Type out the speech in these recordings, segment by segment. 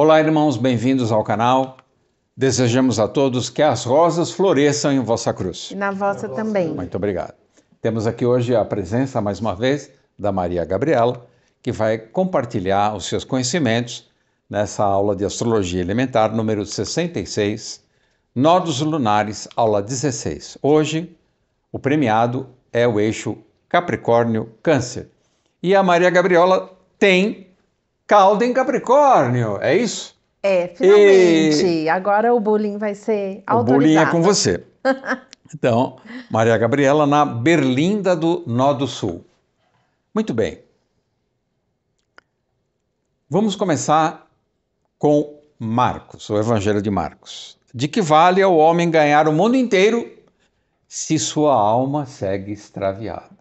Olá, irmãos, bem-vindos ao canal. Desejamos a todos que as rosas floresçam em vossa cruz. E na vossa também. Muito obrigado. Temos aqui hoje a presença, mais uma vez, da Maria Gabriela, que vai compartilhar os seus conhecimentos nessa aula de Astrologia Elementar, número 66, Nodos Lunares, aula 16. Hoje, o premiado é o eixo Capricórnio-Câncer. E a Maria Gabriela tem Calda em Capricórnio, é isso? É, finalmente. E... Agora o bullying vai ser autorizado. O bullying é com você. então, Maria Gabriela na Berlinda do Nó do Sul. Muito bem. Vamos começar com Marcos, o Evangelho de Marcos. De que vale ao homem ganhar o mundo inteiro se sua alma segue extraviada?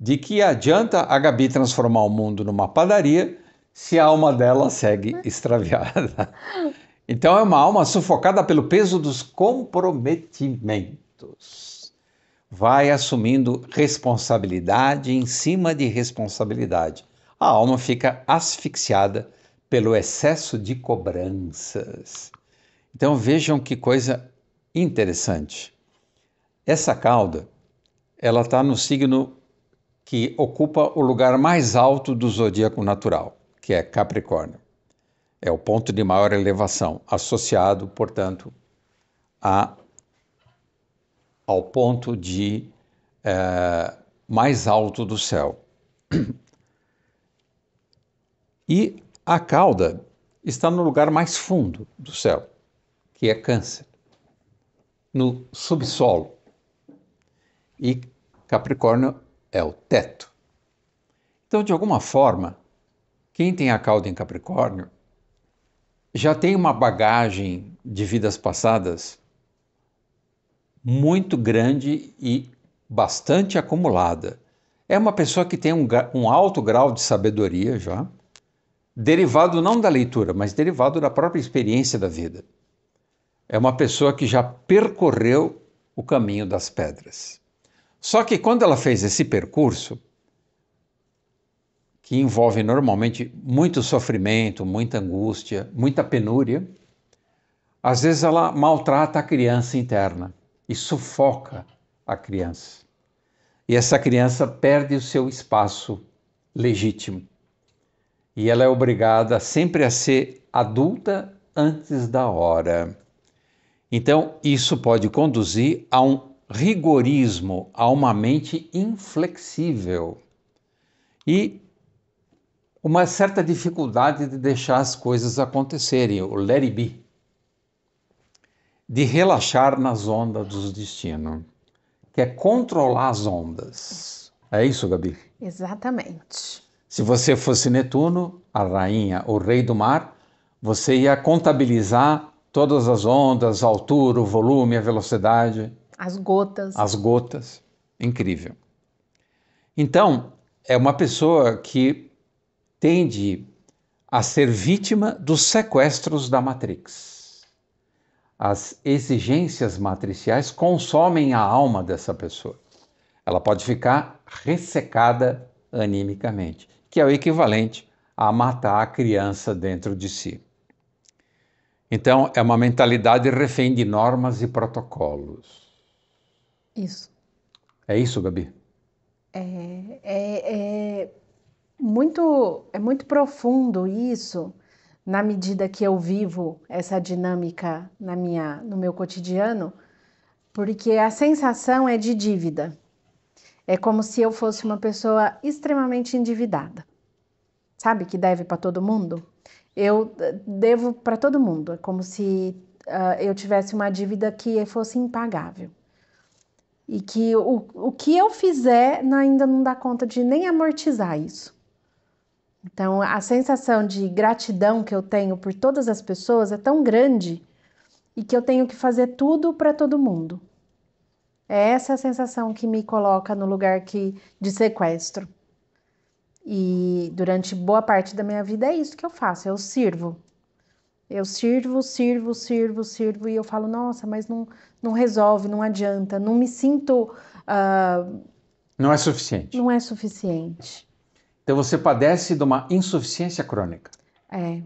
de que adianta a Gabi transformar o mundo numa padaria se a alma dela segue extraviada. Então é uma alma sufocada pelo peso dos comprometimentos. Vai assumindo responsabilidade em cima de responsabilidade. A alma fica asfixiada pelo excesso de cobranças. Então vejam que coisa interessante. Essa cauda, ela está no signo que ocupa o lugar mais alto do zodíaco natural, que é Capricórnio. É o ponto de maior elevação, associado, portanto, a, ao ponto de é, mais alto do céu. E a cauda está no lugar mais fundo do céu, que é Câncer, no subsolo. E Capricórnio é o teto. Então, de alguma forma, quem tem a cauda em Capricórnio já tem uma bagagem de vidas passadas muito grande e bastante acumulada. É uma pessoa que tem um, um, alto grau de sabedoria já, derivado não da leitura, mas derivado da própria experiência da vida. É uma pessoa que já percorreu o caminho das pedras. Só que quando ela fez esse percurso, que envolve normalmente muito sofrimento, muita angústia, muita penúria, às vezes ela maltrata a criança interna e sufoca a criança. E essa criança perde o seu espaço legítimo. E ela é obrigada sempre a ser adulta antes da hora. Então, isso pode conduzir a um rigorismo a uma mente inflexível e uma certa dificuldade de deixar as coisas acontecerem, o let it be, de relaxar nas ondas do destino, que é controlar as ondas. É isso, Gabi? Exatamente. Se você fosse Netuno, a rainha, o rei do mar, você ia contabilizar todas as ondas, a altura, o volume, a velocidade. As gotas. As gotas. Incrível. Então, é uma pessoa que tende a ser vítima dos sequestros da Matrix. As exigências matriciais consomem a alma dessa pessoa. Ela pode ficar ressecada animicamente, que é o equivalente a matar a criança dentro de si. Então, é uma mentalidade refém de normas e protocolos. Isso. É isso, Gabi? É, é, é, muito, é muito profundo isso, na medida que eu vivo essa dinâmica na minha, no meu cotidiano, porque a sensação é de dívida. É como se eu fosse uma pessoa extremamente endividada, sabe? Que deve para todo mundo. Eu devo para todo mundo. É como se uh, eu tivesse uma dívida que fosse impagável. E que o, o que eu fizer ainda não dá conta de nem amortizar isso. Então, a sensação de gratidão que eu tenho por todas as pessoas é tão grande e que eu tenho que fazer tudo para todo mundo. É essa a sensação que me coloca no lugar que, de sequestro. E durante boa parte da minha vida é isso que eu faço, eu sirvo eu sirvo, sirvo, sirvo, sirvo, e eu falo, nossa, mas não, não resolve, não adianta, não me sinto. Uh, não é suficiente. Não é suficiente. Então você padece de uma insuficiência crônica. É.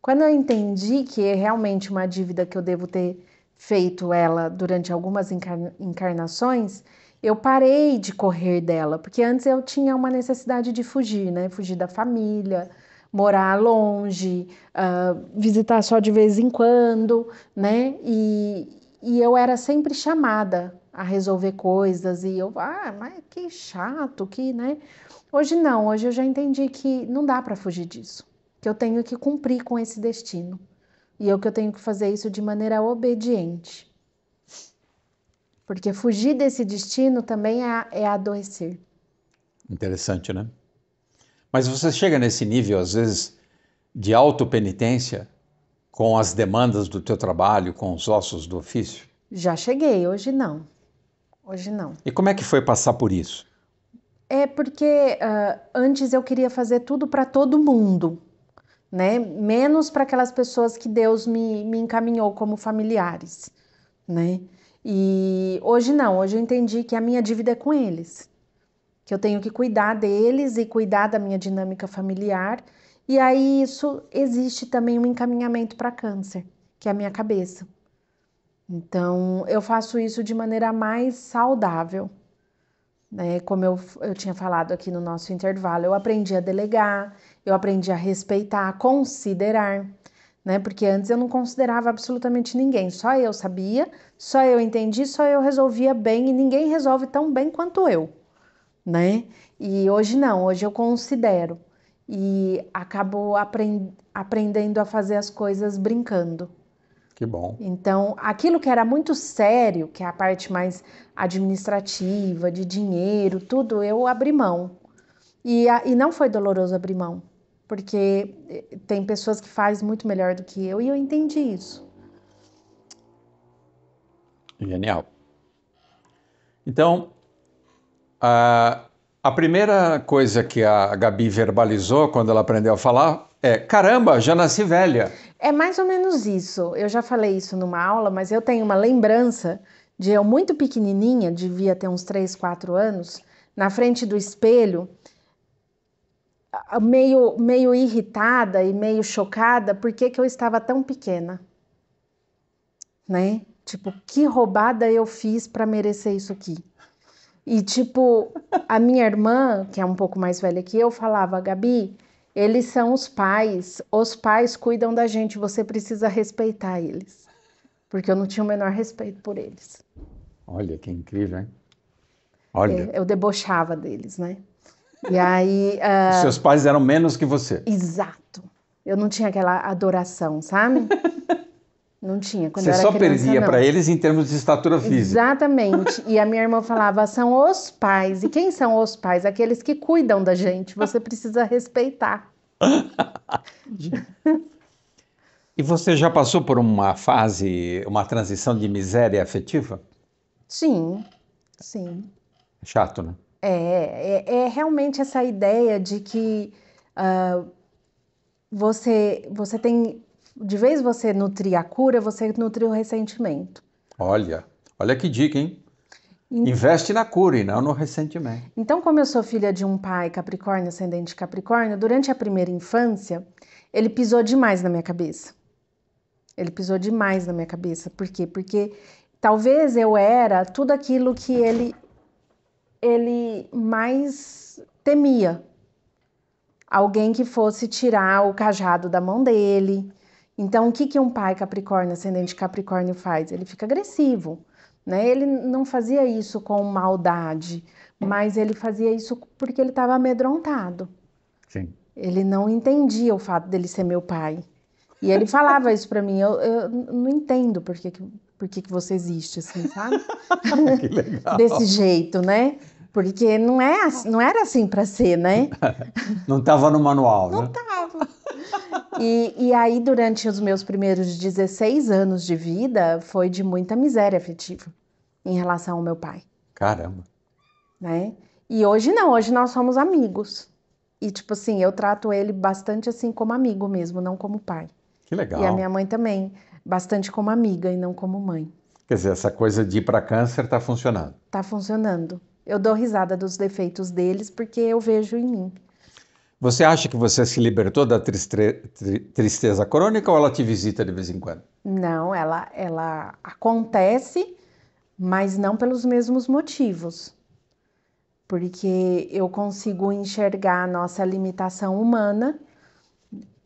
Quando eu entendi que é realmente uma dívida que eu devo ter feito ela durante algumas encarna encarnações, eu parei de correr dela, porque antes eu tinha uma necessidade de fugir, né? Fugir da família, morar longe, uh, visitar só de vez em quando, né? E, e eu era sempre chamada a resolver coisas e eu, ah, mas que chato, que, né? Hoje não, hoje eu já entendi que não dá para fugir disso, que eu tenho que cumprir com esse destino e eu que eu tenho que fazer isso de maneira obediente. Porque fugir desse destino também é, é adoecer. Interessante, né? Mas você chega nesse nível, às vezes, de autopenitência com as demandas do teu trabalho, com os ossos do ofício? Já cheguei, hoje não. Hoje não. E como é que foi passar por isso? É porque uh, antes eu queria fazer tudo para todo mundo, né? Menos para aquelas pessoas que Deus me, me encaminhou como familiares, né? E hoje não, hoje eu entendi que a minha dívida é com eles que eu tenho que cuidar deles e cuidar da minha dinâmica familiar. E aí isso existe também um encaminhamento para câncer, que é a minha cabeça. Então eu faço isso de maneira mais saudável. Né? Como eu, eu tinha falado aqui no nosso intervalo, eu aprendi a delegar, eu aprendi a respeitar, a considerar. Né? Porque antes eu não considerava absolutamente ninguém, só eu sabia, só eu entendi, só eu resolvia bem e ninguém resolve tão bem quanto eu né? E hoje não, hoje eu considero e acabou aprendendo a fazer as coisas brincando. Que bom. Então, aquilo que era muito sério, que é a parte mais administrativa, de dinheiro, tudo, eu abri mão. E, a, e não foi doloroso abrir mão, porque eh, tem pessoas que fazem muito melhor do que eu e eu entendi isso. Genial. Então, a primeira coisa que a Gabi verbalizou quando ela aprendeu a falar é: caramba, já nasci velha. É mais ou menos isso. Eu já falei isso numa aula, mas eu tenho uma lembrança de eu muito pequenininha, devia ter uns 3, 4 anos, na frente do espelho, meio, meio irritada e meio chocada, porque que eu estava tão pequena, né? Tipo, que roubada eu fiz para merecer isso aqui? E, tipo, a minha irmã, que é um pouco mais velha que eu, falava, Gabi, eles são os pais, os pais cuidam da gente, você precisa respeitar eles. Porque eu não tinha o menor respeito por eles. Olha, que incrível, hein? Olha. É, eu, debochava deles, né? E aí. Uh... Seus pais eram menos que você. Exato. Eu não tinha aquela adoração, sabe? Não tinha. Quando Você só criança, perdia para eles em termos de estatura física. Exatamente. E a minha irmã falava: são os pais. E quem são os pais? Aqueles que cuidam da gente. Você precisa respeitar. e você já passou por uma fase, uma transição de miséria afetiva? Sim, sim. É chato, né? É, é, é realmente essa ideia de que uh, você, você tem de vez você nutrir a cura, você nutriu o ressentimento. Olha, olha que dica, hein? Então, Investe na cura e não no ressentimento. Então, como eu sou filha de um pai Capricórnio, ascendente Capricórnio, durante a primeira infância, ele pisou demais na minha cabeça. Ele pisou demais na minha cabeça. Por quê? Porque talvez eu era tudo aquilo que ele ele mais temia. Alguém que fosse tirar o cajado da mão dele, então, o que, que um pai Capricórnio, ascendente Capricórnio, faz? Ele fica agressivo, né? Ele não fazia isso com maldade, mas ele fazia isso porque ele estava amedrontado. Sim. Ele não entendia o fato dele ser meu pai. E ele falava isso para mim. Eu, eu, não entendo por que, por que, que você existe, assim, sabe? que legal. Desse jeito, né? Porque não, é, não era assim para ser, né? não estava no manual, não né? Não e, e aí, durante os meus primeiros 16 anos de vida, foi de muita miséria afetiva em relação ao meu pai. Caramba. Né? E hoje não, hoje nós somos amigos. E, tipo assim, eu trato ele bastante assim como amigo mesmo, não como pai. Que legal. E a minha mãe também, bastante como amiga e não como mãe. Quer dizer, essa coisa de ir para câncer está funcionando. Está funcionando. Eu dou risada dos defeitos deles porque eu vejo em mim. Você acha que você se libertou da tristre, tri, tristeza crônica ou ela te visita de vez em quando? Não, ela, ela acontece, mas não pelos mesmos motivos. Porque eu consigo enxergar a nossa limitação humana,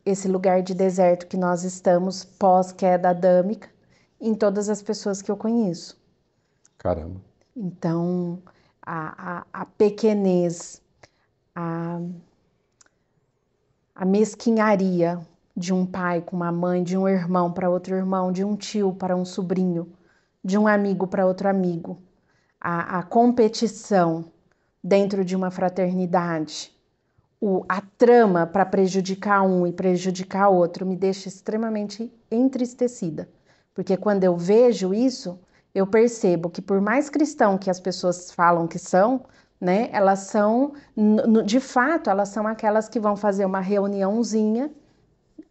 esse lugar de deserto que nós estamos pós-queda adâmica, em todas as pessoas que eu conheço. Caramba. Então, a, a, a pequenez, a a mesquinharia de um pai com uma mãe, de um irmão para outro irmão, de um tio para um sobrinho, de um amigo para outro amigo, a, a competição dentro de uma fraternidade, o, a trama para prejudicar um e prejudicar outro me deixa extremamente entristecida, porque quando eu vejo isso, eu percebo que por mais cristão que as pessoas falam que são, né? Elas são, de fato, elas são aquelas que vão fazer uma reuniãozinha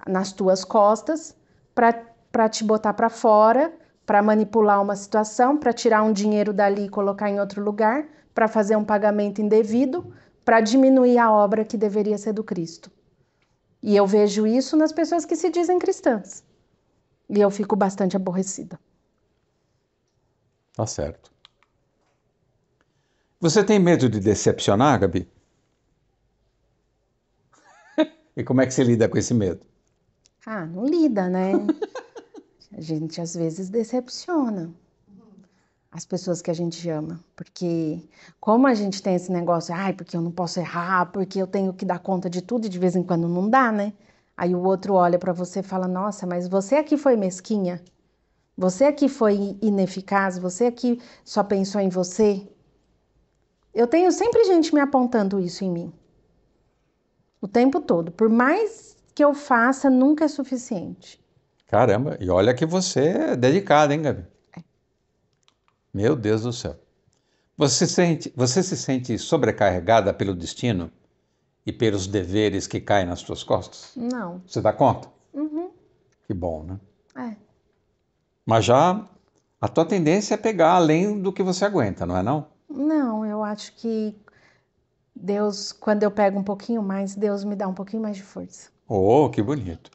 nas tuas costas para te botar para fora, para manipular uma situação, para tirar um dinheiro dali e colocar em outro lugar, para fazer um pagamento indevido, para diminuir a obra que deveria ser do Cristo. E eu vejo isso nas pessoas que se dizem cristãs. E eu fico bastante aborrecida. Tá certo. Você tem medo de decepcionar, Gabi? e como é que você lida com esse medo? Ah, não lida, né? a gente às vezes decepciona as pessoas que a gente ama, porque como a gente tem esse negócio, ai, porque eu não posso errar, porque eu tenho que dar conta de tudo e de vez em quando não dá, né? Aí o outro olha para você e fala: "Nossa, mas você aqui foi mesquinha. Você aqui foi ineficaz, você aqui só pensou em você". Eu tenho sempre gente me apontando isso em mim. O tempo todo. Por mais que eu faça, nunca é suficiente. Caramba, e olha que você é dedicada, hein, Gabi? É. Meu Deus do céu. Você, sente, você se sente sobrecarregada pelo destino e pelos deveres que caem nas suas costas? Não. Você dá conta? Uhum. Que bom, né? É. Mas já a tua tendência é pegar além do que você aguenta, não é não? Não, acho que Deus, quando eu pego um pouquinho mais, Deus me dá um pouquinho mais de força. Oh, que bonito.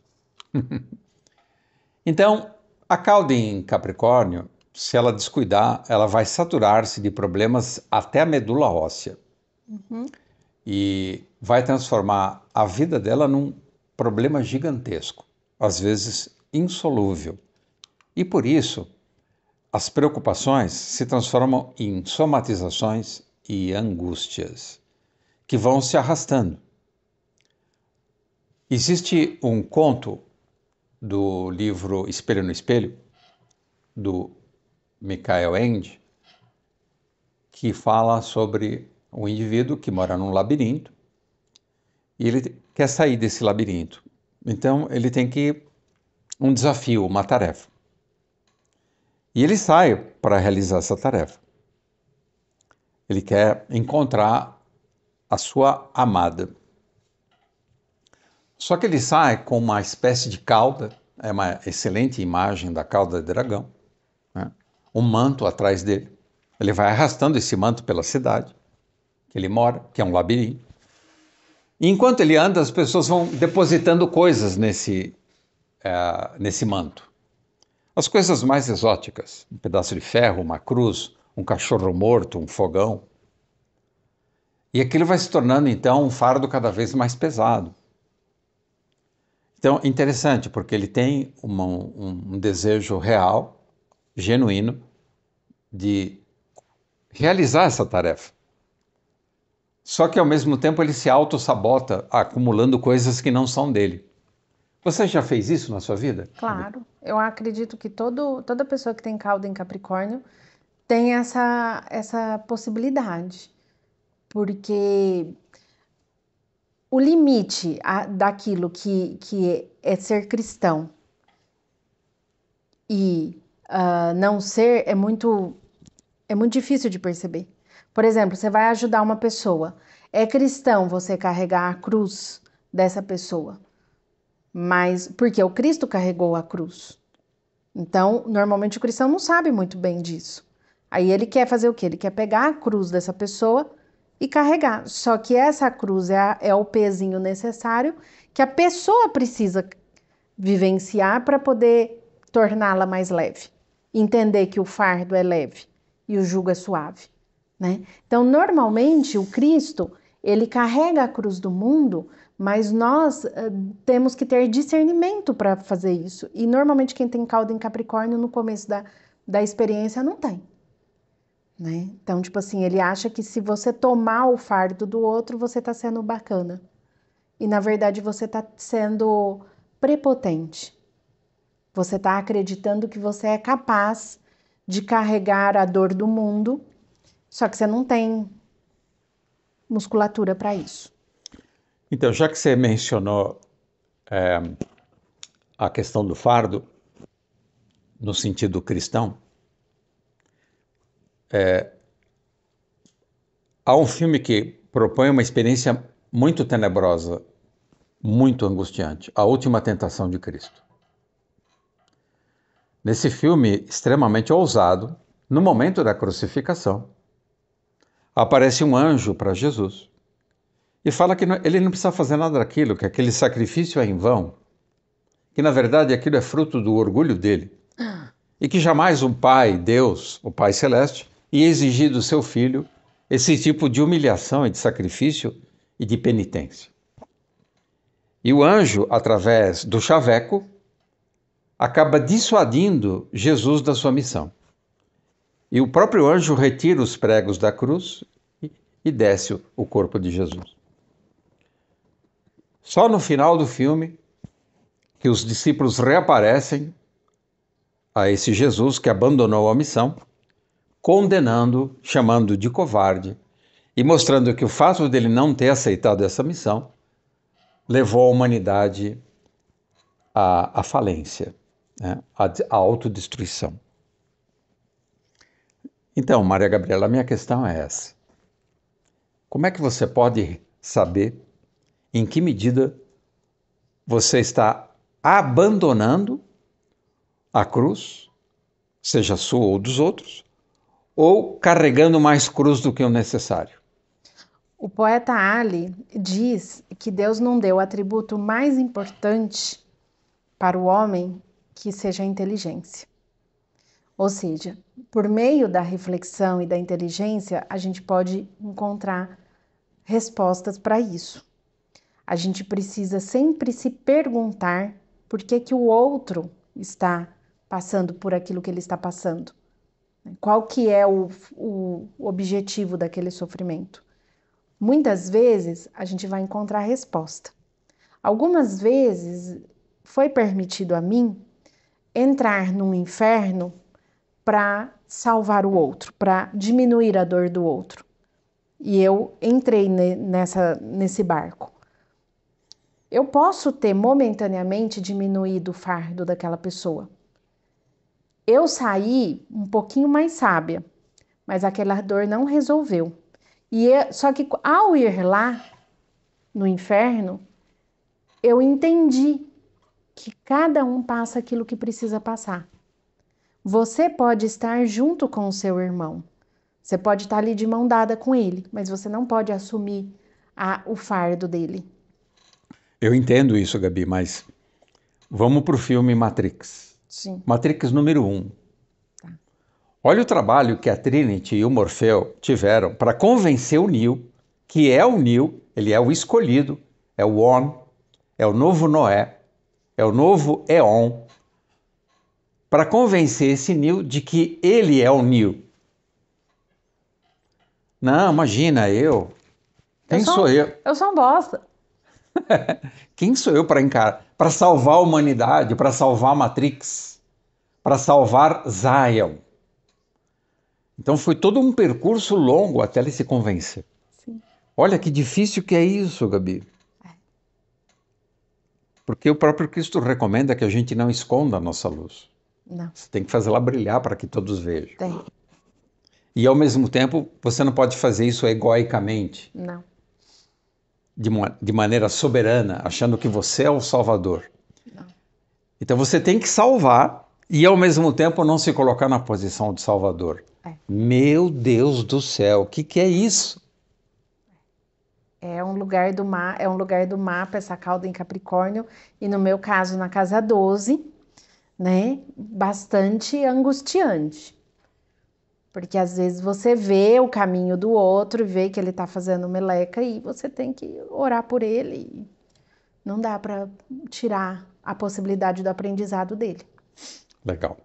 então, a cauda em Capricórnio, se ela descuidar, ela vai saturar-se de problemas até a medula óssea. Uhum. E vai transformar a vida dela num problema gigantesco, às vezes insolúvel. E por isso, as preocupações se transformam em somatizações e angústias que vão se arrastando. Existe um conto do livro Espelho no Espelho, do Michael Ende, que fala sobre um indivíduo que mora num labirinto e ele quer sair desse labirinto. Então ele tem que um desafio, uma tarefa. E ele sai para realizar essa tarefa. Ele quer encontrar a sua amada. Só que ele sai com uma espécie de cauda, é uma excelente imagem da cauda de dragão, né? um manto atrás dele. Ele vai arrastando esse manto pela cidade que ele mora, que é um labirinto. E enquanto ele anda, as pessoas vão depositando coisas nesse, é, nesse manto. As coisas mais exóticas, um pedaço de ferro, uma cruz, um cachorro morto, um fogão. E aquilo vai se tornando então um fardo cada vez mais pesado. Então, interessante, porque ele tem uma, um, desejo real, genuíno, de realizar essa tarefa. Só que ao mesmo tempo ele se auto-sabota, acumulando coisas que não são dele. Você já fez isso na sua vida? Claro. Eu acredito que todo, toda pessoa que tem caldo em Capricórnio tem essa, essa possibilidade, porque o limite a, daquilo que, que é ser cristão e uh, não ser é muito, é muito difícil de perceber. Por exemplo, você vai ajudar uma pessoa. É cristão você carregar a cruz dessa pessoa. Mas porque o Cristo carregou a cruz. Então, normalmente o cristão não sabe muito bem disso. Aí ele quer fazer o quê? Ele quer pegar a cruz dessa pessoa e carregar. Só que essa cruz é, a, é o pezinho necessário que a pessoa precisa vivenciar para poder torná-la mais leve. Entender que o fardo é leve e o jugo é suave, né? Então, normalmente o Cristo, ele carrega a cruz do mundo, mas nós uh, temos que ter discernimento para fazer isso. E normalmente quem tem caldo em Capricórnio no começo da, da experiência não tem. Né? Então, tipo assim, ele acha que se você tomar o fardo do outro, você tá sendo bacana. E na verdade você tá sendo prepotente. Você tá acreditando que você é capaz de carregar a dor do mundo, só que você não tem musculatura para isso. Então, já que você mencionou é, a questão do fardo no sentido cristão, é, há um filme que propõe uma experiência muito tenebrosa, muito angustiante, A Última Tentação de Cristo. Nesse filme extremamente ousado, no momento da crucificação, aparece um anjo para Jesus e fala que ele não precisa fazer nada daquilo, que aquele sacrifício é em vão, que na verdade aquilo é fruto do orgulho dele ah. e que jamais um pai, Deus, o Pai Celeste, e exigir do seu filho esse tipo de humilhação e de sacrifício e de penitência. E o anjo, através do chaveco, acaba dissuadindo Jesus da sua missão. E o próprio anjo retira os pregos da cruz e desce o corpo de Jesus. Só no final do filme que os discípulos reaparecem a esse Jesus que abandonou a missão condenando, chamando de covarde e mostrando que o fato dele não ter aceitado essa missão levou a humanidade à, à falência, né? à, à autodestruição. Então, Maria Gabriela, a minha questão é essa. Como é que você pode saber em que medida você está abandonando a cruz, seja sua ou dos outros, ou carregando mais cruz do que o necessário. O poeta Ali diz que Deus não deu o atributo mais importante para o homem que seja a inteligência. Ou seja, por meio da reflexão e da inteligência, a gente pode encontrar respostas para isso. A gente precisa sempre se perguntar por que, que o outro está passando por aquilo que ele está passando. Né? Qual que é o, o objetivo daquele sofrimento? Muitas vezes a gente vai encontrar resposta. Algumas vezes foi permitido a mim entrar num inferno para salvar o outro, para diminuir a dor do outro. E eu entrei nessa, nesse barco. Eu posso ter momentaneamente diminuído o fardo daquela pessoa, eu saí um pouquinho mais sábia, mas aquela dor não resolveu. E eu, é, só que ao ir lá no inferno, eu entendi que cada um passa aquilo que precisa passar. Você pode estar junto com o seu irmão. Você pode estar ali de mão dada com ele, mas você não pode assumir a, o fardo dele. Eu entendo isso, Gabi, mas vamos para o filme Matrix. Sim. Matrix número 1. Um. Tá. Olha o trabalho que a Trinity e o Morfeu tiveram para convencer o Neo, que é o Neo, ele é o escolhido, é o One, é o novo Noé, é o novo Eon, para convencer esse Neo de que ele é o Neo. Não, imagina, eu. Quem eu sou, sou, eu? Eu sou um bosta. Quem sou eu para encarar? Para salvar a humanidade, para salvar a Matrix, para salvar Zion. Então foi todo um percurso longo até ele se convencer. Sim. Olha que difícil que é isso, Gabi. É. Porque o próprio Cristo recomenda que a gente não esconda a nossa luz. Não. Você tem que fazê-la brilhar para que todos vejam. Tem. E ao mesmo tempo, você não pode fazer isso egoicamente. Não de, de maneira soberana, achando que você é o salvador. Não. Então você tem que salvar e ao mesmo tempo não se colocar na posição de salvador. É. Meu Deus do céu, o que, que é isso? É um lugar do mapa, é um lugar do mapa essa cauda em Capricórnio e no meu caso na casa 12, né? Bastante angustiante. Porque às vezes você vê o caminho do outro, e vê que ele está fazendo meleca e você tem que orar por ele. Não dá para tirar a possibilidade do aprendizado dele. Legal.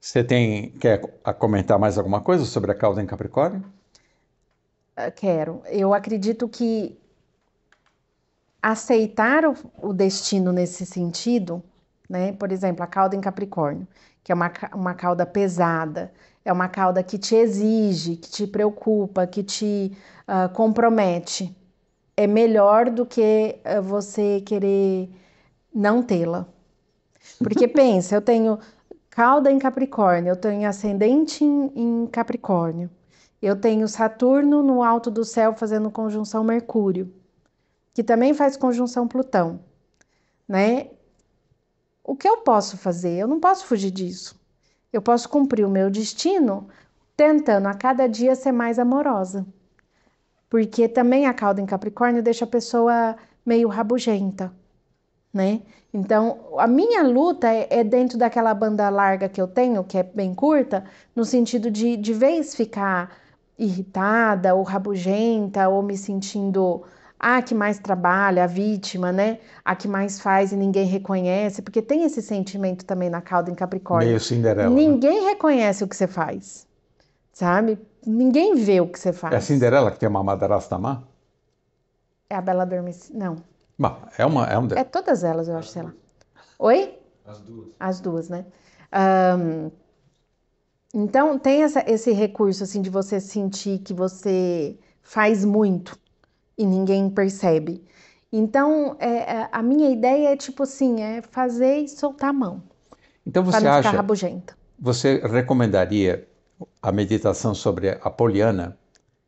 Você tem quer comentar mais alguma coisa sobre a causa em Capricórnio? Ah, quero. Eu acredito que aceitar o, o destino nesse sentido, né? Por exemplo, a cauda em Capricórnio, que é uma, uma cauda pesada, é uma cauda que te exige, que te preocupa, que te uh, compromete. É melhor do que eh, você querer não tê-la. Porque pensa, eu tenho cauda em Capricórnio, eu tenho ascendente em, em Capricórnio, eu tenho Saturno no alto do céu fazendo conjunção Mercúrio, que também faz conjunção Plutão, né? O que eu posso fazer? Eu não posso fugir disso. Eu posso cumprir o meu destino tentando a cada dia ser mais amorosa. Porque também a cauda em Capricórnio deixa a pessoa meio rabugenta, né? Então, a minha luta é, é dentro daquela banda larga que eu tenho, que é bem curta, no sentido de de vez ficar irritada ou rabugenta ou me sentindo a que mais trabalha, a vítima, né? A que mais faz e ninguém reconhece, porque tem esse sentimento também na cauda em Capricórnio. Meio Cinderela. Né? Ninguém né? reconhece o que você faz, sabe? Ninguém vê o que você faz. É a Cinderela que tem uma madrasta má? É a Bela Adormecida, não. Bom, é uma... É, um... é todas elas, eu acho, sei lá. Oi? As duas. As duas, né? Um... Então, tem essa, esse recurso, assim, de você sentir que você faz muito, e ninguém percebe. Então, é, é, a minha ideia é tipo assim, é fazer e soltar a mão. Então você não acha? Rabugenta. Você recomendaria a meditação sobre a Poliana,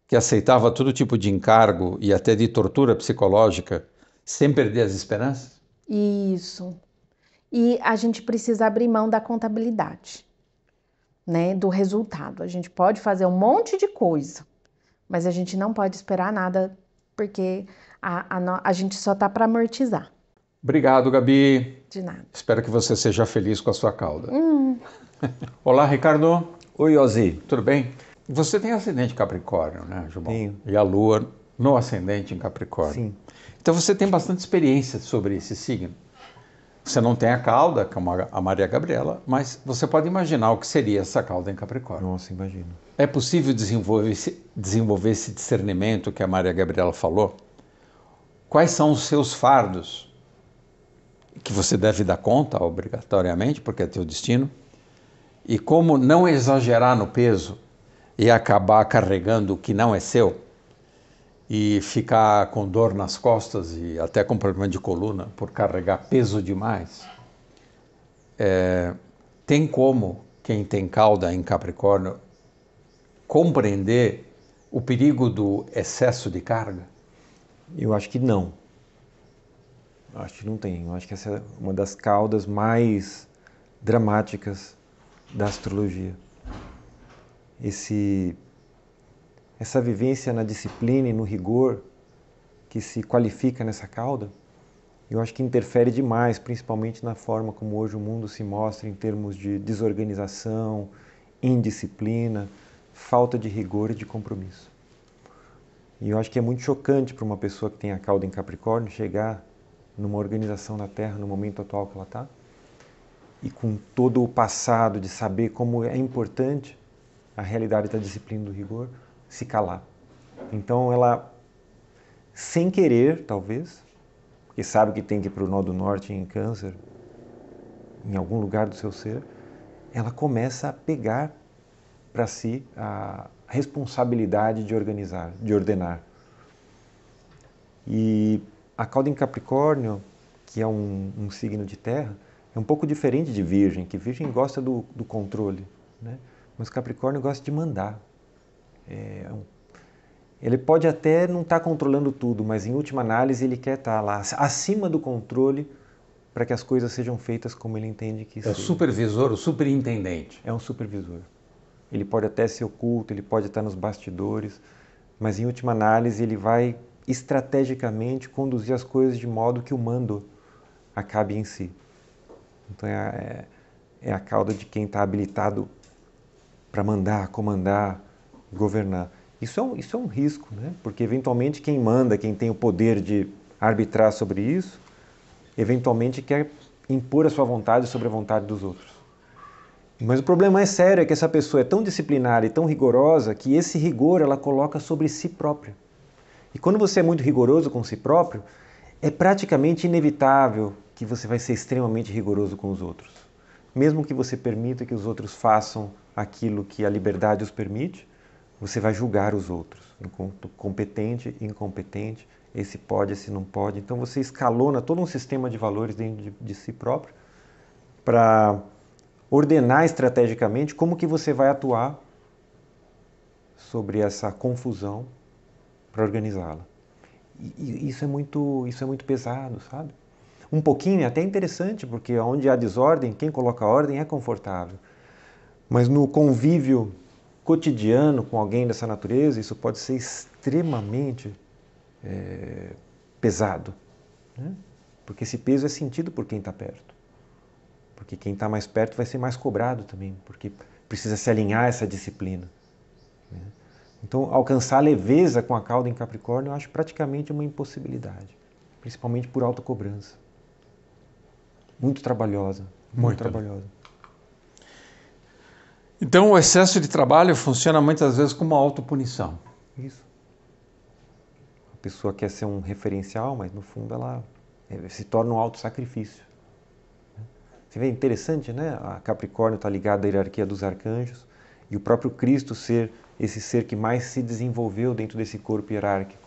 que aceitava todo tipo de encargo e até de tortura psicológica, sem perder as esperanças? Isso. E a gente precisa abrir mão da contabilidade, né, do resultado. A gente pode fazer um monte de coisa, mas a gente não pode esperar nada porque a, a, a gente só está para amortizar. Obrigado, Gabi. De nada. Espero que você seja feliz com a sua cauda. Hum. Olá, Ricardo. Oi, Ozzy. Tudo bem? Você tem ascendente Capricórnio, né, Gilmão? Tenho. E a Lua no ascendente em Capricórnio. Sim. Então você tem bastante experiência sobre esse signo. Você não tem a cauda, que é a Maria Gabriela, mas você pode imaginar o que seria essa cauda em Capricórnio. Nossa, imagino. É possível desenvolver esse, desenvolver esse discernimento que a Maria Gabriela falou? Quais são os seus fardos? Que você deve dar conta, obrigatoriamente, porque é teu destino. E como não exagerar no peso e acabar carregando o que não é seu? e ficar com dor nas costas e até com problema de coluna por carregar peso demais, é, tem como quem tem cauda em Capricórnio compreender o perigo do excesso de carga? Eu acho que não. Acho que não tem. Eu acho que essa é uma das caudas mais dramáticas da astrologia. Esse essa vivência na disciplina e no rigor que se qualifica nessa cauda, eu acho que interfere demais, principalmente na forma como hoje o mundo se mostra em termos de desorganização, indisciplina, falta de rigor e de compromisso. E eu acho que é muito chocante para uma pessoa que tem a cauda em Capricórnio chegar numa organização da Terra no momento atual que ela está e com todo o passado de saber como é importante a realidade da disciplina do rigor se calar. Então ela, sem querer, talvez, porque sabe que tem que ir para o nó do norte em câncer, em algum lugar do seu ser, ela começa a pegar para si a responsabilidade de organizar, de ordenar. E a cauda em Capricórnio, que é um, um, signo de terra, é um pouco diferente de Virgem, que Virgem gosta do, do controle, né? mas Capricórnio gosta de mandar, é, ele pode até não estar tá controlando tudo, mas em última análise ele quer estar tá lá acima do controle para que as coisas sejam feitas como ele entende que. É seja. o supervisor, o superintendente. É um supervisor. Ele pode até ser oculto, ele pode estar tá nos bastidores, mas em última análise ele vai estrategicamente conduzir as coisas de modo que o mando acabe em si. Então é, é, é a cauda de quem está habilitado para mandar, comandar, governar. Isso é um, isso é um risco, né? porque eventualmente quem manda, quem tem o poder de arbitrar sobre isso, eventualmente quer impor a sua vontade sobre a vontade dos outros. Mas o problema é sério, é que essa pessoa é tão disciplinada e tão rigorosa que esse rigor ela coloca sobre si própria. E quando você é muito rigoroso com si próprio, é praticamente inevitável que você vai ser extremamente rigoroso com os outros. Mesmo que você permita que os outros façam aquilo que a liberdade os permite, você vai julgar os outros, enquanto competente, incompetente, esse pode, esse não pode. Então você escalona todo um sistema de valores dentro de, de si próprio para ordenar estrategicamente como que você vai atuar sobre essa confusão para organizá-la. E, e isso é muito, isso é muito pesado, sabe? Um pouquinho é até interessante, porque onde há desordem, quem coloca ordem é confortável. Mas no convívio cotidiano com alguém dessa natureza, isso pode ser extremamente é, pesado. Né? Porque esse peso é sentido por quem está perto. Porque quem está mais perto vai ser mais cobrado também, porque precisa se alinhar a essa disciplina. Né? Então, alcançar leveza com a cauda em Capricórnio eu acho praticamente uma impossibilidade, principalmente por alta cobrança. Muito trabalhosa. Muito, muito trabalhosa. Então, o excesso de trabalho funciona muitas vezes como uma autopunição. Isso. A pessoa quer ser um referencial, mas no fundo ela é, se torna um autossacrifício. Você vê, é interessante, né? A Capricórnio está ligada à hierarquia dos arcanjos e o próprio Cristo ser esse ser que mais se desenvolveu dentro desse corpo hierárquico.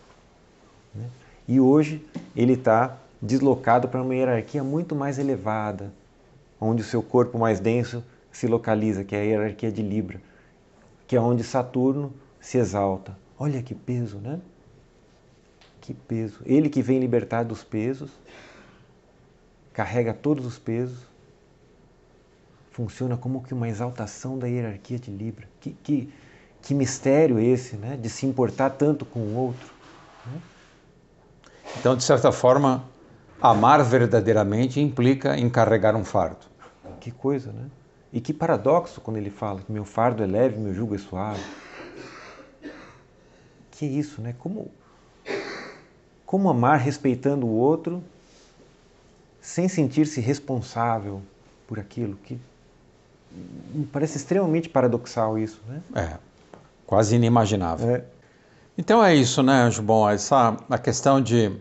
Né? E hoje ele está deslocado para uma hierarquia muito mais elevada, onde o seu corpo mais denso se localiza, que é a hierarquia de Libra, que é onde Saturno se exalta. Olha que peso, né? Que peso. Ele que vem libertar dos pesos, carrega todos os pesos, funciona como que uma exaltação da hierarquia de Libra. Que, que, que mistério esse, né? De se importar tanto com o outro. Né? Então, de certa forma, amar verdadeiramente implica encarregar um fardo. Que coisa, né? E que paradoxo quando ele fala que meu fardo é leve, meu jugo é suave. Que é isso, né? Como, como amar respeitando o outro sem sentir-se responsável por aquilo? Que me parece extremamente paradoxal isso, né? É, quase inimaginável. É. Então é isso, né, Jubon? Essa a questão de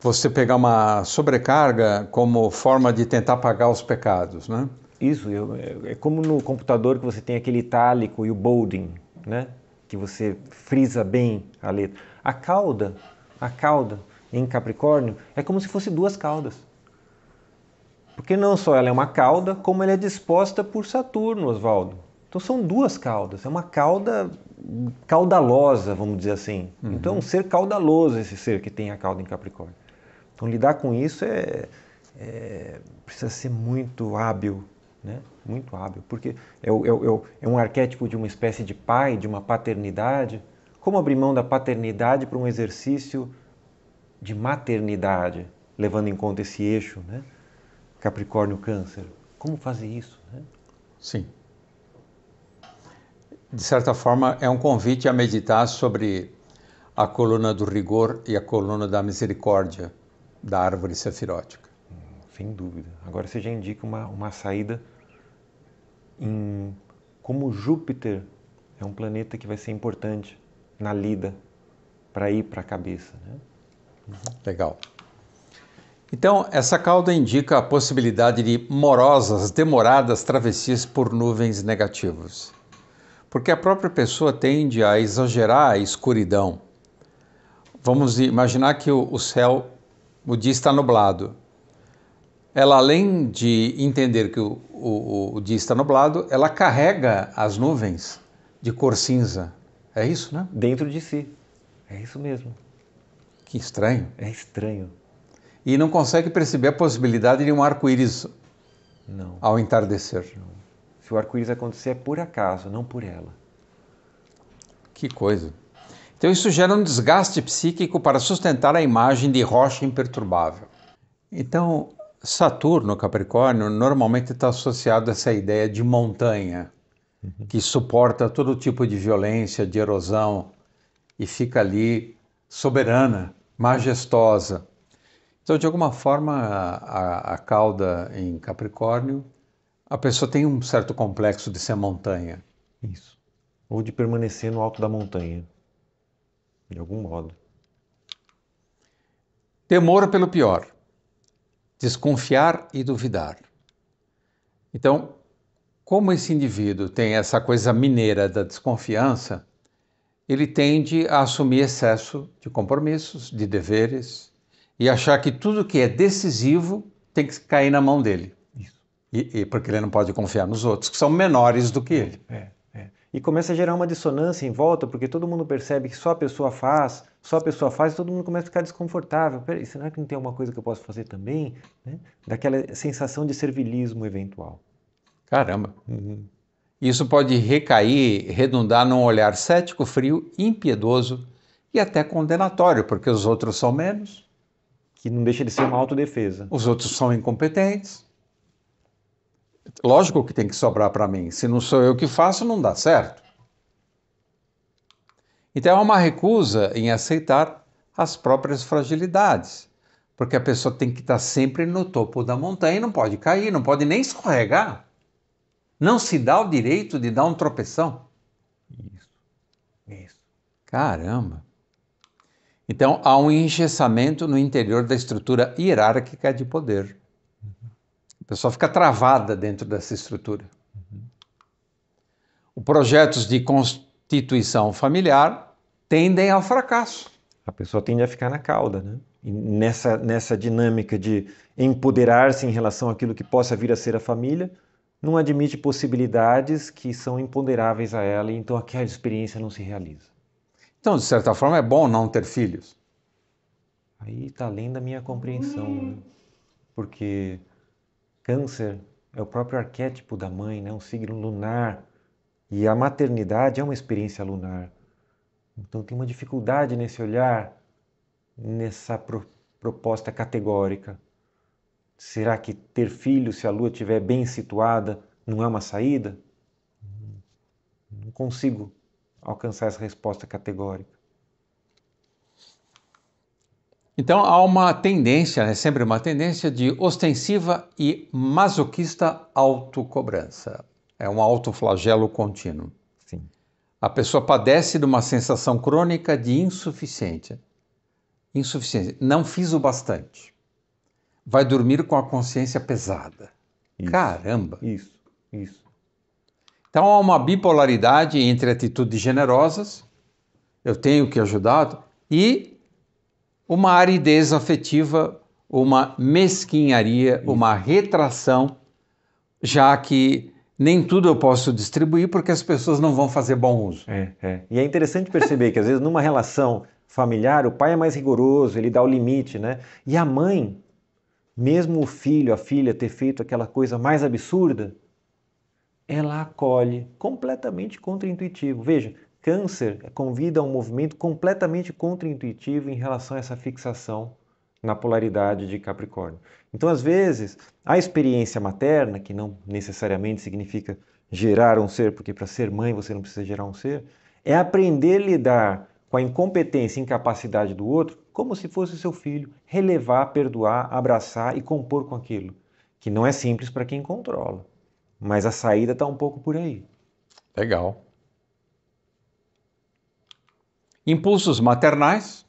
você pegar uma sobrecarga como forma de tentar pagar os pecados, né? Isso, eu, é como no computador que você tem aquele itálico e o bolding, né? que você frisa bem a letra. A cauda, a cauda em Capricórnio é como se fosse duas caudas. Porque não só ela é uma cauda, como ela é disposta por Saturno, Oswaldo. Então são duas caudas, é uma cauda caudalosa, vamos dizer assim. Uhum. Então, um ser caudaloso esse ser que tem a cauda em Capricórnio. Então lidar com isso é, é precisa ser muito hábil, né? muito hábil, porque é, é, é, é um arquétipo de uma espécie de pai, de uma paternidade. Como abrir mão da paternidade para um exercício de maternidade, levando em conta esse eixo, né? Capricórnio, Câncer. Como fazer isso? Né? Sim. De certa forma, é um convite a meditar sobre a coluna do rigor e a coluna da misericórdia da árvore sefirótica sem dúvida. Agora você já indica uma, uma saída em como Júpiter é um planeta que vai ser importante na lida para ir para a cabeça. Né? Uhum. Legal. Então, essa cauda indica a possibilidade de morosas, demoradas travessias por nuvens negativas. Porque a própria pessoa tende a exagerar a escuridão. Vamos imaginar que o céu, o dia está nublado ela além de entender que o, o, o dia está nublado, ela carrega as nuvens de cor cinza. É isso, né? Dentro de si. É isso mesmo. Que estranho. É estranho. E não consegue perceber a possibilidade de um arco-íris ao entardecer. Não. Se o arco-íris acontecer é por acaso, não por ela. Que coisa. Então isso gera um desgaste psíquico para sustentar a imagem de rocha imperturbável. Então, Saturno, Capricórnio, normalmente está associado a essa ideia de montanha, uhum. que suporta todo tipo de violência, de erosão, e fica ali soberana, majestosa. Então, de alguma forma, a, a, a cauda em Capricórnio, a pessoa tem um certo complexo de ser montanha. Isso. Ou de permanecer no alto da montanha, de algum modo. Temor pelo pior desconfiar e duvidar. Então, como esse indivíduo tem essa coisa mineira da desconfiança, ele tende a assumir excesso de compromissos, de deveres e achar que tudo que é decisivo tem que cair na mão dele. E, e, porque ele não pode confiar nos outros, que são menores do que ele. É e começa a gerar uma dissonância em volta, porque todo mundo percebe que só a pessoa faz, só a pessoa faz, e todo mundo começa a ficar desconfortável. Peraí, será que não tem alguma coisa que eu posso fazer também? Né? Daquela sensação de servilismo eventual. Caramba! Uhum. Isso pode recair, redundar num olhar cético, frio, impiedoso e até condenatório, porque os outros são menos. Que não deixa de ser uma autodefesa. Os outros são incompetentes. Lógico que tem que sobrar para mim. Se não sou eu que faço, não dá certo. Então é uma recusa em aceitar as próprias fragilidades, porque a pessoa tem que estar sempre no topo da montanha, e não pode cair, não pode nem escorregar. Não se dá o direito de dar um tropeção. Isso. Isso. Caramba. Então há um engessamento no interior da estrutura hierárquica de poder pessoa fica travada dentro dessa estrutura. Uhum. Os projetos de constituição familiar tendem ao fracasso. A pessoa tende a ficar na cauda, né? E nessa, nessa dinâmica de empoderar-se em relação àquilo que possa vir a ser a família, não admite possibilidades que são imponderáveis a ela, e então aquela experiência não se realiza. Então, de certa forma, é bom não ter filhos. Aí está além da minha compreensão, né? Hum. porque Câncer é o próprio arquétipo da mãe, né? um signo lunar. E a maternidade é uma experiência lunar. Então tem uma dificuldade nesse olhar, nessa pro proposta categórica. Será que ter filho, se a lua estiver bem situada, não é uma saída? Não consigo alcançar essa resposta categórica. Então há uma tendência, né, sempre uma tendência de ostensiva e masoquista autocobrança. É um autoflagelo contínuo. Sim. A pessoa padece de uma sensação crônica de insuficiência, Insuficiência. Não fiz o bastante. Vai dormir com a consciência pesada. Isso, Caramba! Isso, isso. Então há uma bipolaridade entre atitudes generosas, eu tenho que ajudar, e uma aridez afetiva, uma mesquinharia, uma retração, já que nem tudo eu posso distribuir porque as pessoas não vão fazer bom uso. É, é. E é interessante perceber que às vezes numa relação familiar o pai é mais rigoroso, ele dá o limite, né? E a mãe, mesmo o filho, a filha ter feito aquela coisa mais absurda, ela acolhe completamente contra-intuitivo. Veja, Câncer convida a um movimento completamente contraintuitivo em relação a essa fixação na polaridade de Capricórnio. Então, às vezes, a experiência materna, que não necessariamente significa gerar um ser, porque para ser mãe você não precisa gerar um ser, é aprender a lidar com a incompetência e incapacidade do outro como se fosse seu filho, relevar, perdoar, abraçar e compor com aquilo, que não é simples para quem controla. Mas a saída está um pouco por aí. Legal. Impulsos maternais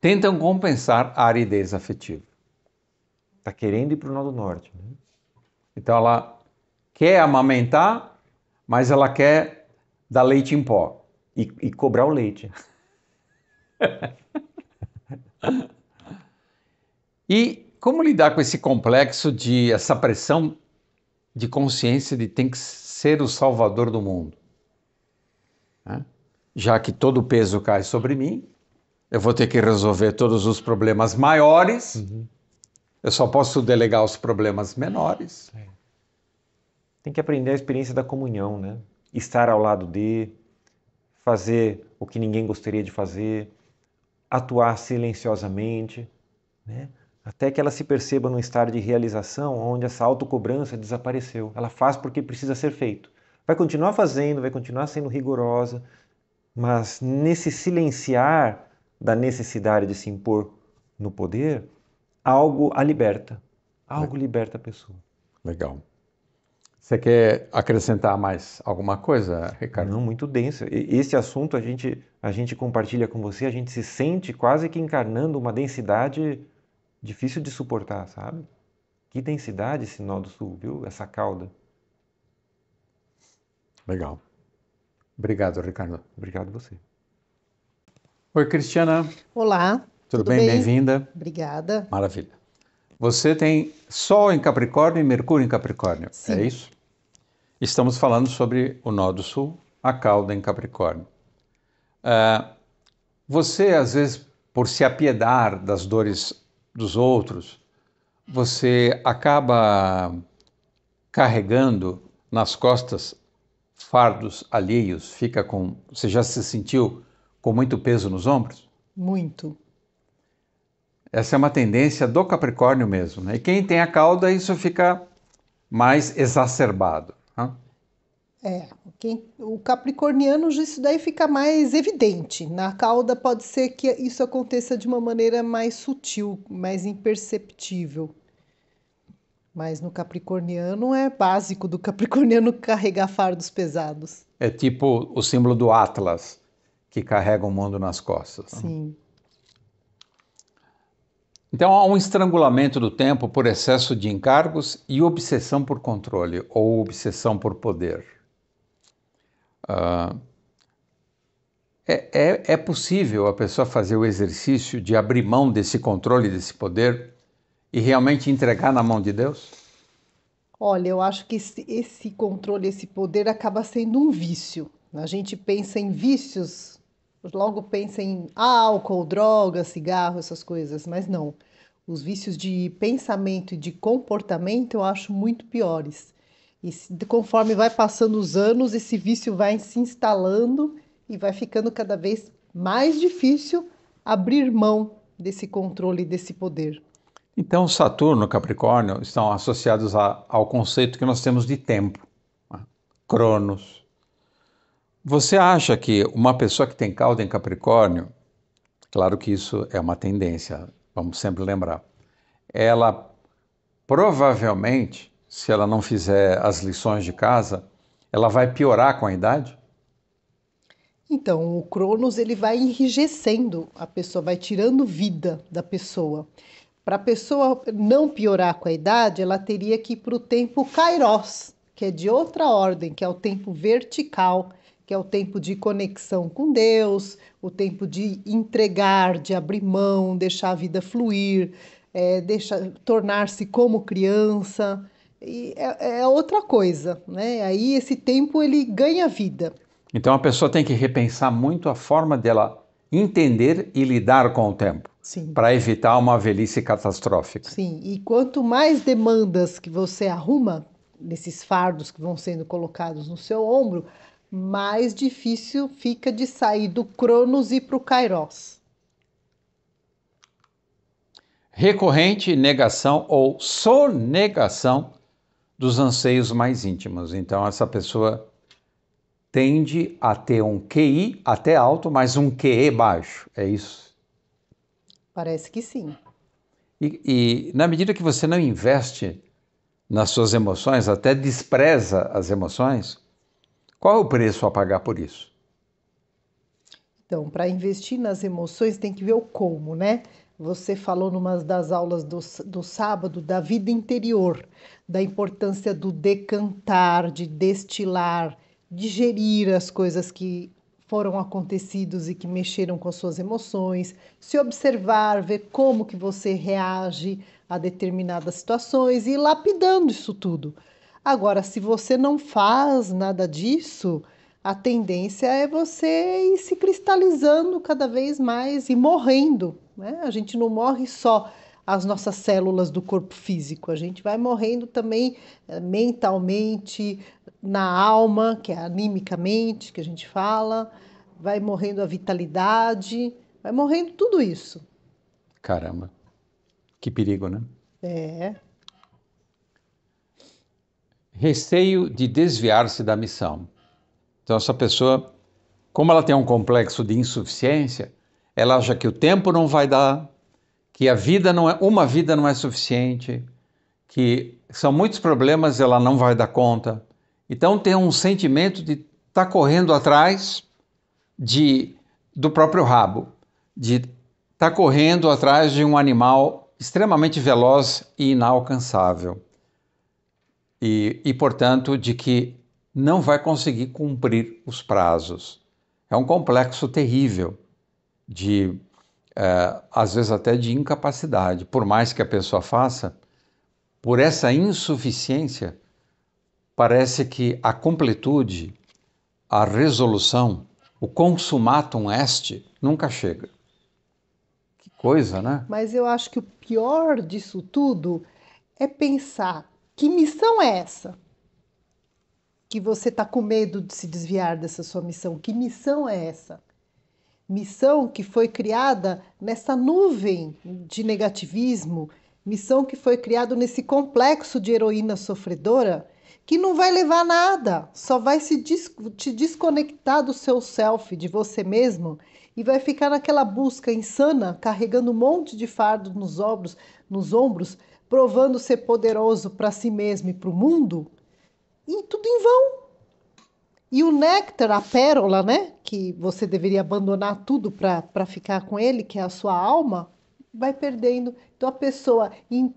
tentam compensar a aridez afetiva. Está querendo ir para o Nodo Norte. Né? Então ela quer amamentar, mas ela quer dar leite em pó e, e cobrar o leite. e como lidar com esse complexo de essa pressão de consciência de tem que ser o salvador do mundo? Né? Já que todo o peso cai sobre mim, eu vou ter que resolver todos os problemas maiores, uhum. eu só posso delegar os problemas menores. É. Tem que aprender a experiência da comunhão, né? Estar ao lado de, fazer o que ninguém gostaria de fazer, atuar silenciosamente, né? até que ela se perceba num estado de realização onde essa autocobrança desapareceu. Ela faz porque precisa ser feito vai continuar fazendo, vai continuar sendo rigorosa, mas nesse silenciar da necessidade de se impor no poder, algo a liberta, algo liberta a pessoa. Legal. Você quer acrescentar mais alguma coisa, Ricardo? Não, muito denso. Esse assunto a gente, a gente compartilha com você, a gente se sente quase que encarnando uma densidade difícil de suportar, sabe? Que densidade esse nó do sul, viu? Essa cauda. Legal. Obrigado, Ricardo. Obrigado você. Oi, Cristiana. Olá. Tudo, tudo bem? bem? Bem-vinda. Obrigada. Maravilha. Você tem Sol em Capricórnio e Mercúrio em Capricórnio, é Sim. é isso? Estamos falando sobre o Nó do Sul, a cauda em Capricórnio. Uh, você, às vezes, por se apiedar das dores dos outros, você acaba carregando nas costas fardos alheios, fica com. Você já se sentiu com muito peso nos ombros? Muito. Essa é uma tendência do Capricórnio mesmo. Né? E quem tem a cauda, isso fica mais exacerbado. Né? É, quem, o capricorniano isso daí fica mais evidente. Na cauda pode ser que isso aconteça de uma maneira mais sutil, mais imperceptível. Mas no capricorniano é básico do capricorniano carregar fardos pesados. É tipo o símbolo do Atlas, que carrega o mundo nas costas. Sim. Então há um estrangulamento do tempo por excesso de encargos e obsessão por controle ou obsessão por poder. Uh, é, é, é possível a pessoa fazer o exercício de abrir mão desse controle, desse poder, e realmente entregar na mão de Deus? Olha, eu acho que esse, esse controle, esse poder acaba sendo um vício. A gente pensa em vícios, logo pensa em álcool, droga, cigarro, essas coisas, mas não. Os vícios de pensamento e de comportamento eu acho muito piores. E conforme vai passando os anos, esse vício vai se instalando e vai ficando cada vez mais difícil abrir mão desse controle, desse poder. Então, Saturno e Capricórnio estão associados a, ao conceito que nós temos de tempo, né? Cronos. Você acha que uma pessoa que tem cauda em Capricórnio, claro que isso é uma tendência, vamos sempre lembrar, ela provavelmente, se ela não fizer as lições de casa, ela vai piorar com a idade? Então, o Cronos ele vai enrijecendo a pessoa, vai tirando vida da pessoa. Para a pessoa não piorar com a idade, ela teria que ir para o tempo kairos, que é de outra ordem, que é o tempo vertical, que é o tempo de conexão com Deus, o tempo de entregar, de abrir mão, deixar a vida fluir, é, tornar-se como criança. E é, é outra coisa, né? Aí esse tempo ele ganha vida. Então a pessoa tem que repensar muito a forma dela entender e lidar com o tempo para evitar uma velhice catastrófica. Sim, e quanto mais demandas que você arruma, nesses fardos que vão sendo colocados no seu ombro, mais difícil fica de sair do Cronos e para o Kairos. Recorrente negação ou sonegação dos anseios mais íntimos. Então, essa pessoa tende a ter um QI até alto, mas um QE baixo. É isso Parece que sim. E, e na medida que você não investe nas suas emoções, até despreza as emoções, qual é o preço a pagar por isso? Então, para investir nas emoções tem que ver o como, né? Você falou numa das aulas do, do sábado da vida interior, da importância do decantar, de destilar, digerir as coisas que foram acontecidos e que mexeram com suas emoções, se observar, ver como que você reage a determinadas situações e ir lapidando isso tudo. Agora, se você não faz nada disso, a tendência é você ir se cristalizando cada vez mais e morrendo. Né? A gente não morre só as nossas células do corpo físico, a gente vai morrendo também eh, mentalmente, na alma, que é animicamente que a gente fala, vai morrendo a vitalidade, vai morrendo tudo isso. Caramba. Que perigo, né? É. Receio de desviar-se da missão. Então, essa pessoa, como ela tem um complexo de insuficiência, ela acha que o tempo não vai dar, que a vida não é, uma vida não é suficiente, que são muitos problemas, ela não vai dar conta. Então tem um sentimento de estar tá correndo atrás de do próprio rabo, de estar tá correndo atrás de um animal extremamente veloz e inalcançável. E, e, portanto, de que não vai conseguir cumprir os prazos. É um complexo terrível de, é, às vezes, até de incapacidade. Por mais que a pessoa faça, por essa insuficiência, parece que a completude, a resolução, o consumatum est nunca chega. Que coisa, né? Mas eu acho que o pior disso tudo é pensar que missão é essa? Que você está com medo de se desviar dessa sua missão. Que missão é essa? Missão que foi criada nessa nuvem de negativismo, missão que foi criada nesse complexo de heroína sofredora que não vai levar nada, só vai se des te desconectar do seu self, de você mesmo, e vai ficar naquela busca insana, carregando um monte de fardo nos ombros, nos ombros, provando ser poderoso para si mesmo e para o mundo, e tudo em vão. E o néctar, a pérola, né, que você deveria abandonar tudo para ficar com ele, que é a sua alma, vai perdendo. Então a pessoa em,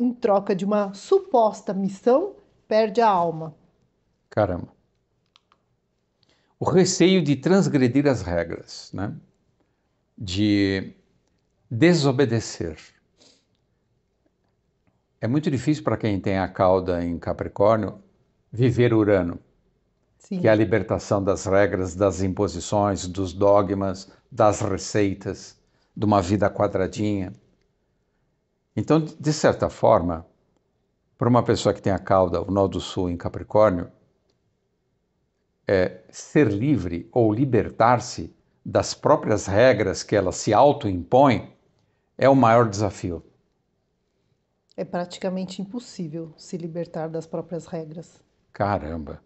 em troca de uma suposta missão, perde a alma. Caramba. O receio de transgredir as regras, né? de desobedecer. É muito difícil para quem tem a cauda em Capricórnio viver Urano, Sim. que é a libertação das regras, das imposições, dos dogmas, das receitas, de uma vida quadradinha. Então, de certa forma, para uma pessoa que tem a cauda, o nó do sul em Capricórnio, é ser livre ou libertar-se das próprias regras que ela se autoimpõe é o maior desafio. É praticamente impossível se libertar das próprias regras. Caramba!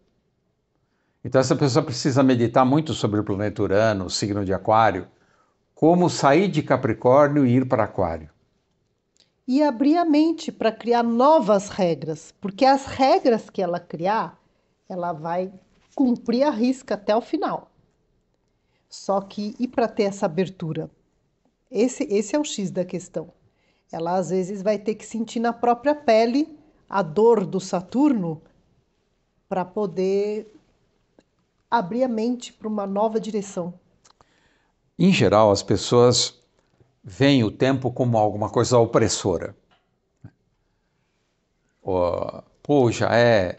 Então, essa pessoa precisa meditar muito sobre o planeta Urano, o signo de Aquário, como sair de Capricórnio e ir para Aquário e abrir a mente para criar novas regras, porque as regras que ela criar, ela vai cumprir a risca até o final. Só que e para ter essa abertura? Esse, esse é o X da questão. Ela às vezes vai ter que sentir na própria pele a dor do Saturno para poder abrir a mente para uma nova direção. Em geral, as pessoas veem o tempo como alguma coisa opressora. Oh, pô, já é,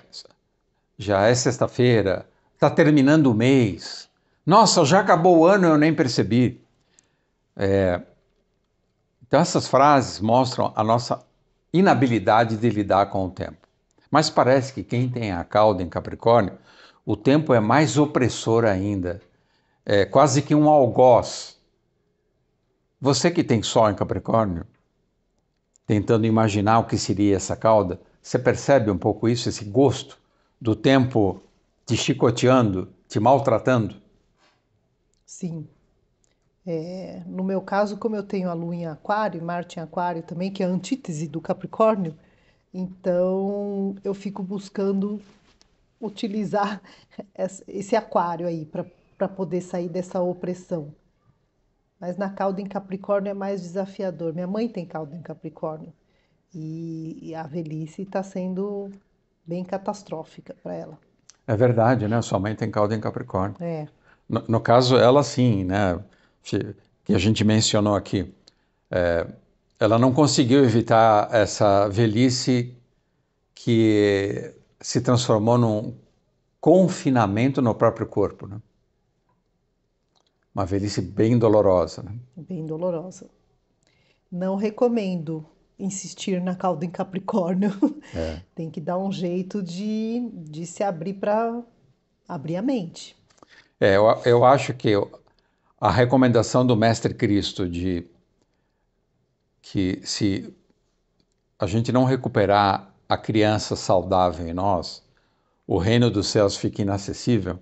já é sexta-feira, está terminando o mês. Nossa, já acabou o ano eu nem percebi. É, então, essas frases mostram a nossa inabilidade de lidar com o tempo. Mas parece que quem tem a cauda em Capricórnio, o tempo é mais opressor ainda. É quase que um algoz você que tem Sol em Capricórnio, tentando imaginar o que seria essa cauda, você percebe um pouco isso, esse gosto do tempo te chicoteando, te maltratando? Sim. É, no meu caso, como eu tenho a Lua em Aquário, Marte em Aquário também, que é a antítese do Capricórnio, então eu fico buscando utilizar esse aquário aí para poder sair dessa opressão mas na cauda em Capricórnio é mais desafiador. Minha mãe tem cauda em Capricórnio e, a velhice está sendo bem catastrófica para ela. É verdade, né? Sua mãe tem cauda em Capricórnio. É. No, no caso, ela sim, né? Que a gente mencionou aqui. É, ela não conseguiu evitar essa velhice que se transformou num confinamento no próprio corpo, né? uma velhice bem dolorosa. Né? Bem dolorosa. Não recomendo insistir na cauda em Capricórnio. É. Tem que dar um jeito de, de se abrir para abrir a mente. É, eu, eu acho que a recomendação do Mestre Cristo de que se a gente não recuperar a criança saudável em nós, o reino dos céus fica inacessível,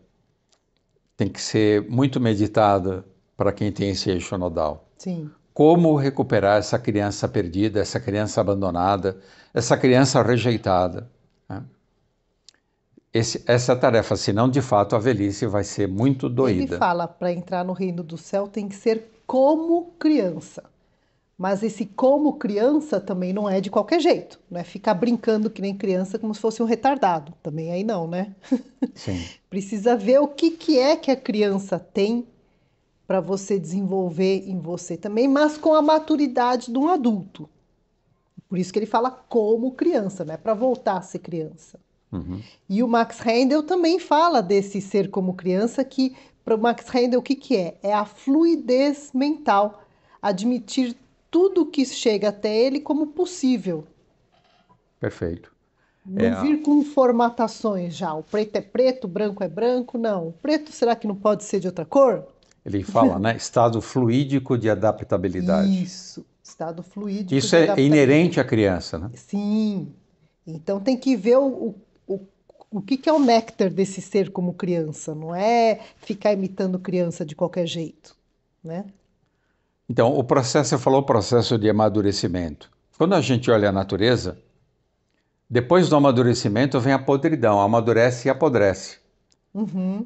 tem que ser muito meditada para quem tem esse eixo nodal. Sim. Como recuperar essa criança perdida, essa criança abandonada, essa criança rejeitada? Né? Esse, essa tarefa, senão de fato a velhice vai ser muito doída. Ele fala para entrar no reino do céu tem que ser como criança. Mas esse como criança também não é de qualquer jeito, não é ficar brincando que nem criança como se fosse um retardado. Também aí não, né? Sim. Precisa ver o que, que é que a criança tem para você desenvolver em você também, mas com a maturidade de um adulto. Por isso que ele fala como criança, né? Para voltar a ser criança. Uhum. E o Max Handel também fala desse ser como criança, que para o Max Handel o que, que é? É a fluidez mental, admitir tudo que chega até ele como possível. Perfeito. Não é... vir com formatações já. O preto é preto, o branco é branco, não. O preto será que não pode ser de outra cor? Ele fala, né? Estado fluídico de adaptabilidade. Isso, estado fluídico. Isso é inerente à criança, né? Sim. Então tem que ver o, o, o que, que é o néctar desse ser como criança. Não é ficar imitando criança de qualquer jeito, né? Então, o processo, você falou o processo de amadurecimento. Quando a gente olha a natureza, depois do amadurecimento vem a podridão, amadurece e apodrece. Uhum.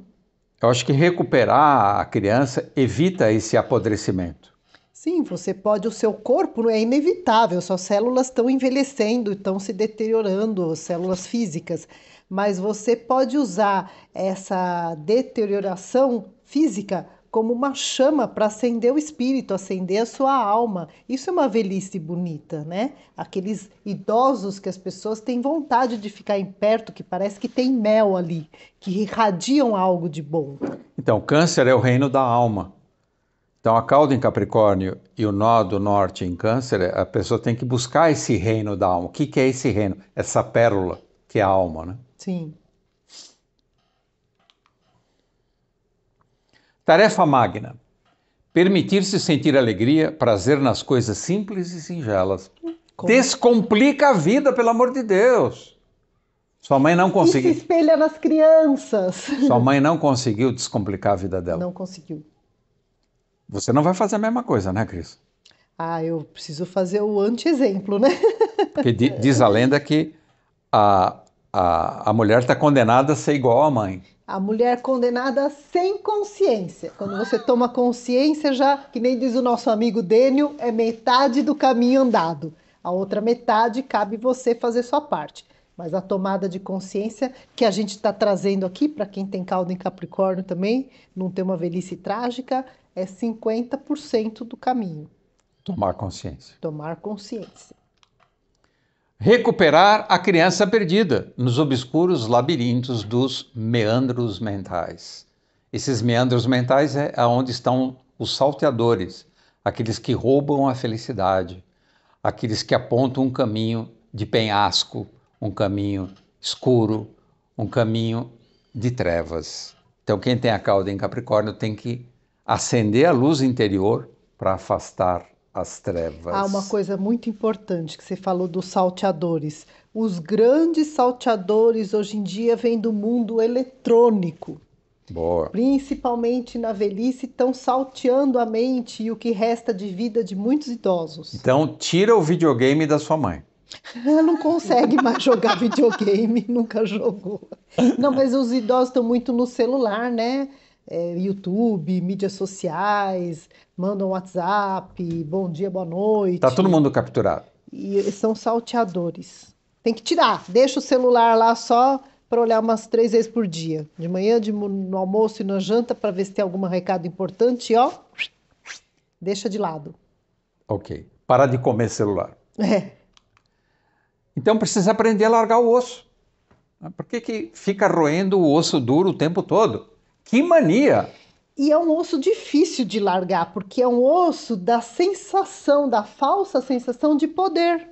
Eu acho que recuperar a criança evita esse apodrecimento. Sim, você pode, o seu corpo é inevitável, suas células estão envelhecendo, estão se deteriorando, células físicas. Mas você pode usar essa deterioração física como uma chama para acender o espírito, acender a sua alma. Isso é uma velhice bonita, né? Aqueles idosos que as pessoas têm vontade de ficar em perto, que parece que tem mel ali, que irradiam algo de bom. Então, câncer é o reino da alma. Então, a cauda em Capricórnio e o nó do norte em Câncer, a pessoa tem que buscar esse reino da alma. O que, que é esse reino? Essa pérola que é a alma, né? Sim. Tarefa magna. Permitir-se sentir alegria, prazer nas coisas simples e singelas. Como? Descomplica a vida, pelo amor de Deus. Sua mãe não conseguiu. E se espelha nas crianças. Sua mãe não conseguiu descomplicar a vida dela. Não conseguiu. Você não vai fazer a mesma coisa, né, Cris? Ah, eu preciso fazer o anti-exemplo, né? Porque diz a lenda que a, a, a mulher está condenada a ser igual à mãe. A mulher condenada sem consciência. Quando você toma consciência, já, que nem diz o nosso amigo Dênio, é metade do caminho andado. A outra metade cabe você fazer sua parte. Mas a tomada de consciência que a gente está trazendo aqui, para quem tem caldo em Capricórnio também, não ter uma velhice trágica, é 50% do caminho. Tomar consciência. Tomar consciência. Recuperar a criança perdida nos obscuros labirintos dos meandros mentais. Esses meandros mentais é onde estão os salteadores, aqueles que roubam a felicidade, aqueles que apontam um caminho de penhasco, um caminho escuro, um caminho de trevas. Então, quem tem a cauda em Capricórnio tem que acender a luz interior para afastar as trevas. Há uma coisa muito importante que você falou dos salteadores. Os grandes salteadores hoje em dia vêm do mundo eletrônico. Boa. Principalmente na velhice, estão salteando a mente e o que resta de vida de muitos idosos. Então, tira o videogame da sua mãe. Ela não consegue mais jogar videogame, nunca jogou. Não, mas os idosos estão muito no celular, né? é, YouTube, mídias sociais, mandam WhatsApp, bom dia, boa noite. Tá todo mundo capturado. E são salteadores. Tem que tirar. Deixa o celular lá só para olhar umas três vezes por dia. De manhã, de, no almoço e na janta, para ver se tem algum recado importante, ó. Deixa de lado. Ok. Parar de comer celular. É. Então precisa aprender a largar o osso. Por que, que fica roendo o osso duro o tempo todo? Que mania! E é um osso difícil de largar, porque é um osso da sensação, da falsa sensação de poder.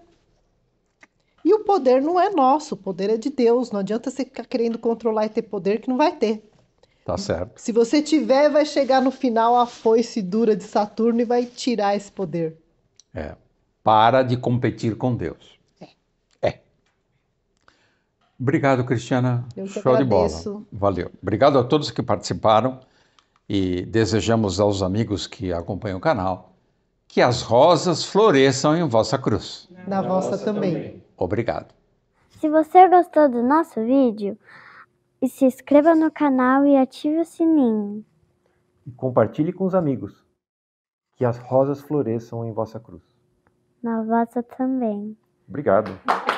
E o poder não é nosso, o poder é de Deus. Não adianta você ficar querendo controlar e ter poder que não vai ter. Tá certo. Se você tiver, vai chegar no final a foice dura de Saturno e vai tirar esse poder. É. Para de competir com Deus. Obrigado, Cristiana. Eu Show agradeço. de bola. Valeu. Obrigado a todos que participaram e desejamos aos amigos que acompanham o canal que as rosas floresçam em vossa cruz. Na, Na vossa, vossa também. também. Obrigado. Se você gostou do nosso vídeo, se inscreva no canal e ative o sininho. E compartilhe com os amigos. Que as rosas floresçam em vossa cruz. Na vossa também. Obrigado.